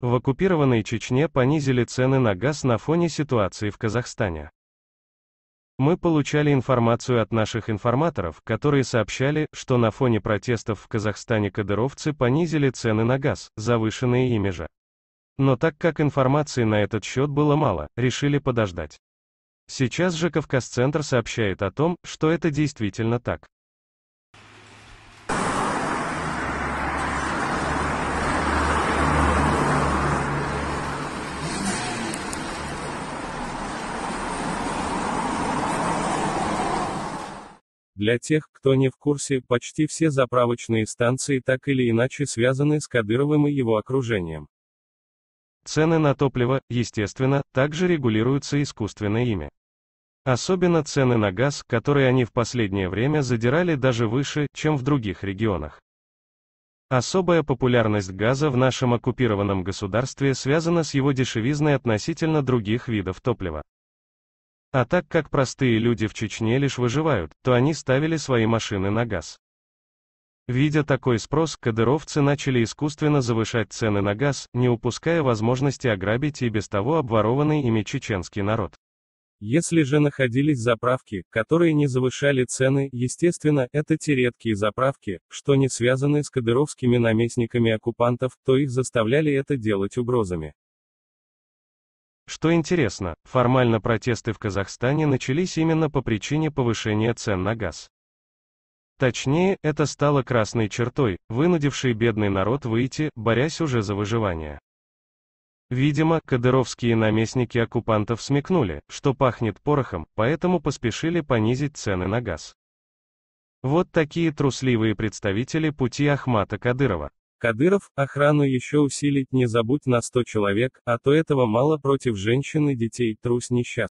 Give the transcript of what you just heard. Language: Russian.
В оккупированной Чечне понизили цены на газ на фоне ситуации в Казахстане. Мы получали информацию от наших информаторов, которые сообщали, что на фоне протестов в Казахстане кадыровцы понизили цены на газ, завышенные ими же. Но так как информации на этот счет было мало, решили подождать. Сейчас же Кавказцентр сообщает о том, что это действительно так. Для тех, кто не в курсе, почти все заправочные станции так или иначе связаны с Кадыровым и его окружением. Цены на топливо, естественно, также регулируются искусственно ими. Особенно цены на газ, которые они в последнее время задирали даже выше, чем в других регионах. Особая популярность газа в нашем оккупированном государстве связана с его дешевизной относительно других видов топлива. А так как простые люди в Чечне лишь выживают, то они ставили свои машины на газ. Видя такой спрос, кадыровцы начали искусственно завышать цены на газ, не упуская возможности ограбить и без того обворованный ими чеченский народ. Если же находились заправки, которые не завышали цены, естественно, это те редкие заправки, что не связаны с кадыровскими наместниками оккупантов, то их заставляли это делать угрозами. Что интересно, формально протесты в Казахстане начались именно по причине повышения цен на газ. Точнее, это стало красной чертой, вынудившей бедный народ выйти, борясь уже за выживание. Видимо, кадыровские наместники оккупантов смекнули, что пахнет порохом, поэтому поспешили понизить цены на газ. Вот такие трусливые представители пути Ахмата Кадырова. Кадыров, охрану еще усилить не забудь на 100 человек, а то этого мало против женщин и детей, трус несчастный.